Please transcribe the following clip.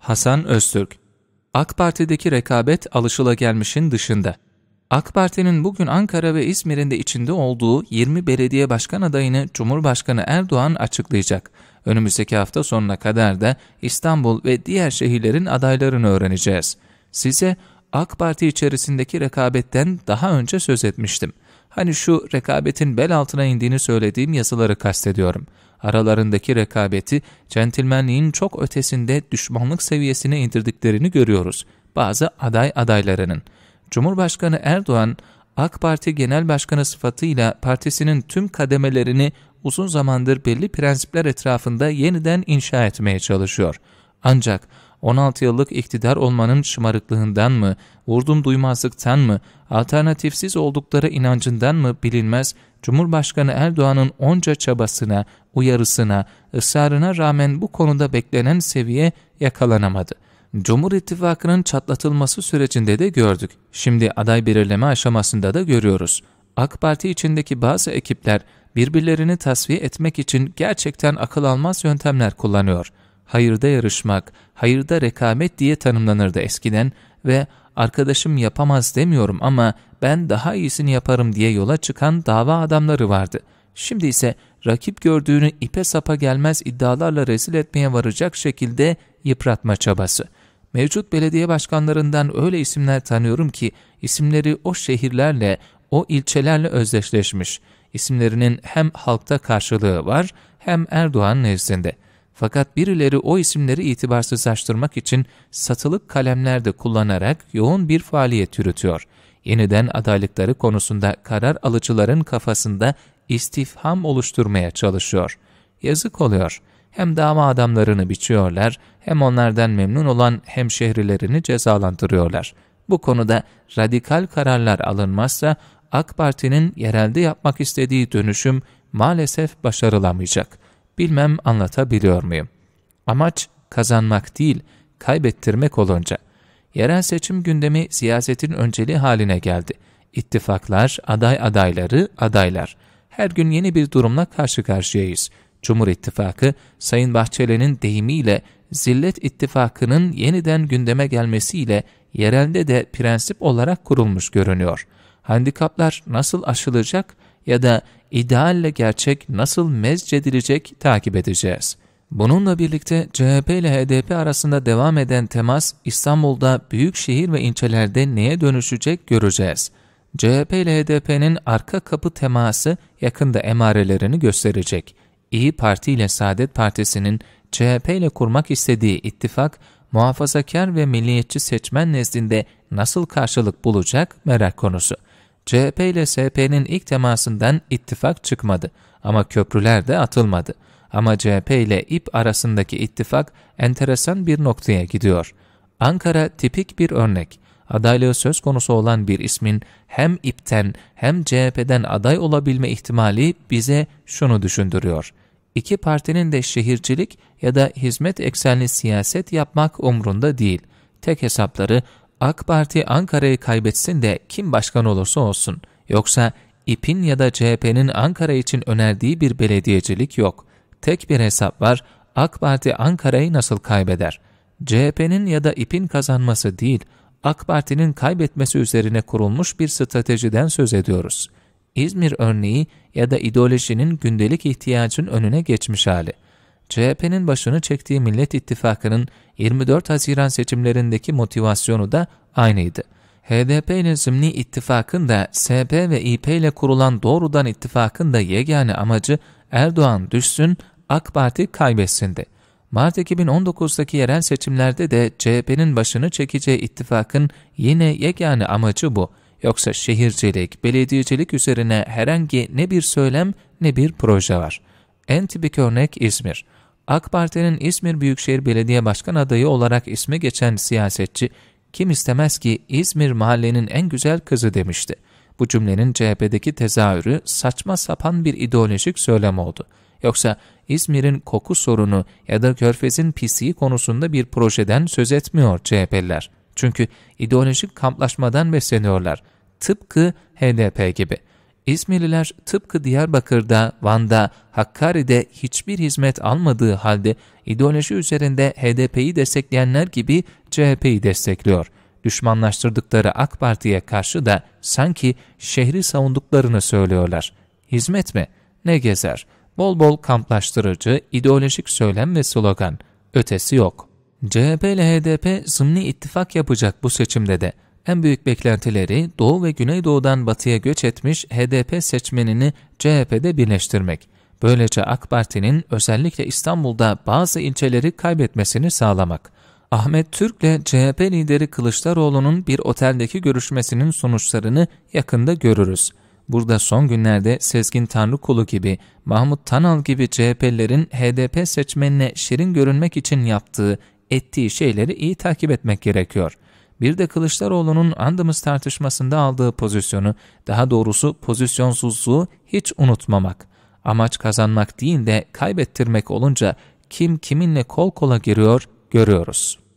Hasan Öztürk AK Parti'deki rekabet alışılagelmişin dışında. AK Parti'nin bugün Ankara ve İzmir'in de içinde olduğu 20 belediye başkan adayını Cumhurbaşkanı Erdoğan açıklayacak. Önümüzdeki hafta sonuna kadar da İstanbul ve diğer şehirlerin adaylarını öğreneceğiz. Size AK Parti içerisindeki rekabetten daha önce söz etmiştim. Hani şu rekabetin bel altına indiğini söylediğim yazıları kastediyorum. Aralarındaki rekabeti centilmenliğin çok ötesinde düşmanlık seviyesine indirdiklerini görüyoruz. Bazı aday adaylarının. Cumhurbaşkanı Erdoğan, AK Parti Genel Başkanı sıfatıyla partisinin tüm kademelerini uzun zamandır belli prensipler etrafında yeniden inşa etmeye çalışıyor. Ancak 16 yıllık iktidar olmanın şımarıklığından mı, vurdum duymazlıktan mı, alternatifsiz oldukları inancından mı bilinmez, Cumhurbaşkanı Erdoğan'ın onca çabasına, uyarısına, ısrarına rağmen bu konuda beklenen seviye yakalanamadı. Cumhur İttifakı'nın çatlatılması sürecinde de gördük. Şimdi aday belirleme aşamasında da görüyoruz. AK Parti içindeki bazı ekipler birbirlerini tasfiye etmek için gerçekten akıl almaz yöntemler kullanıyor hayırda yarışmak, hayırda rekamet diye tanımlanırdı eskiden ve arkadaşım yapamaz demiyorum ama ben daha iyisini yaparım diye yola çıkan dava adamları vardı. Şimdi ise rakip gördüğünü ipe sapa gelmez iddialarla rezil etmeye varacak şekilde yıpratma çabası. Mevcut belediye başkanlarından öyle isimler tanıyorum ki isimleri o şehirlerle, o ilçelerle özdeşleşmiş. İsimlerinin hem halkta karşılığı var hem Erdoğan nezdinde.'' Fakat birileri o isimleri itibarsızlaştırmak için satılık kalemler de kullanarak yoğun bir faaliyet yürütüyor. Yeniden adaylıkları konusunda karar alıcıların kafasında istifham oluşturmaya çalışıyor. Yazık oluyor. Hem dava adamlarını biçiyorlar, hem onlardan memnun olan hemşehrilerini cezalandırıyorlar. Bu konuda radikal kararlar alınmazsa AK Parti'nin yerelde yapmak istediği dönüşüm maalesef başarılamayacak.'' Bilmem anlatabiliyor muyum? Amaç kazanmak değil, kaybettirmek olunca. Yerel seçim gündemi siyasetin önceliği haline geldi. İttifaklar, aday adayları, adaylar. Her gün yeni bir durumla karşı karşıyayız. Cumhur İttifakı, Sayın Bahçeli'nin deyimiyle Zillet İttifakı'nın yeniden gündeme gelmesiyle yerelde de prensip olarak kurulmuş görünüyor. Handikaplar nasıl aşılacak? ya da idealle gerçek nasıl mezcedilecek takip edeceğiz. Bununla birlikte CHP ile HDP arasında devam eden temas İstanbul'da büyük şehir ve ilçelerde neye dönüşecek göreceğiz. CHP ile HDP'nin arka kapı teması yakında emarelerini gösterecek. İyi Parti ile Saadet Partisi'nin CHP ile kurmak istediği ittifak, muhafazakar ve milliyetçi seçmen nezdinde nasıl karşılık bulacak merak konusu. CHP ile SP'nin ilk temasından ittifak çıkmadı ama köprüler de atılmadı. Ama CHP ile İP arasındaki ittifak enteresan bir noktaya gidiyor. Ankara tipik bir örnek. Adaylığı söz konusu olan bir ismin hem İP'ten hem CHP'den aday olabilme ihtimali bize şunu düşündürüyor. İki partinin de şehircilik ya da hizmet eksenli siyaset yapmak umrunda değil. Tek hesapları AK Parti Ankara'yı kaybetsin de kim başkan olursa olsun. Yoksa İP'in ya da CHP'nin Ankara için önerdiği bir belediyecilik yok. Tek bir hesap var, AK Parti Ankara'yı nasıl kaybeder? CHP'nin ya da İP'in kazanması değil, AK Parti'nin kaybetmesi üzerine kurulmuş bir stratejiden söz ediyoruz. İzmir örneği ya da ideolojinin gündelik ihtiyacın önüne geçmiş hali. CHP'nin başını çektiği Millet İttifakı'nın 24 Haziran seçimlerindeki motivasyonu da aynıydı. HDP ile Zimni ittifakın da SP ve İP ile kurulan doğrudan ittifakın da yegane amacı Erdoğan düşsün, AK Parti kaybetsindi. Mart 2019'daki yerel seçimlerde de CHP'nin başını çekeceği ittifakın yine yegane amacı bu. Yoksa şehircilik, belediyecilik üzerine herhangi ne bir söylem ne bir proje var. En tipik örnek İzmir. AK Parti'nin İzmir Büyükşehir Belediye Başkan adayı olarak ismi geçen siyasetçi, kim istemez ki İzmir mahallenin en güzel kızı demişti. Bu cümlenin CHP'deki tezahürü saçma sapan bir ideolojik söylem oldu. Yoksa İzmir'in koku sorunu ya da körfezin pisliği konusunda bir projeden söz etmiyor CHP'liler. Çünkü ideolojik kamplaşmadan besleniyorlar. Tıpkı HDP gibi. İzmirliler tıpkı Diyarbakır'da, Van'da, Hakkari'de hiçbir hizmet almadığı halde ideoloji üzerinde HDP'yi destekleyenler gibi CHP'yi destekliyor. Düşmanlaştırdıkları AK Parti'ye karşı da sanki şehri savunduklarını söylüyorlar. Hizmet mi? Ne gezer? Bol bol kamplaştırıcı, ideolojik söylem ve slogan. Ötesi yok. CHP ile HDP zımni ittifak yapacak bu seçimde de. En büyük beklentileri Doğu ve Güneydoğu'dan batıya göç etmiş HDP seçmenini CHP'de birleştirmek. Böylece AK Parti'nin özellikle İstanbul'da bazı ilçeleri kaybetmesini sağlamak. Ahmet Türk'le CHP lideri Kılıçdaroğlu'nun bir oteldeki görüşmesinin sonuçlarını yakında görürüz. Burada son günlerde Sezgin Tanrıkulu gibi, Mahmut Tanal gibi CHP'lerin HDP seçmenine şirin görünmek için yaptığı, ettiği şeyleri iyi takip etmek gerekiyor.'' bir de Kılıçdaroğlu'nun andımız tartışmasında aldığı pozisyonu, daha doğrusu pozisyonsuzluğu hiç unutmamak. Amaç kazanmak değil de kaybettirmek olunca kim kiminle kol kola giriyor görüyoruz.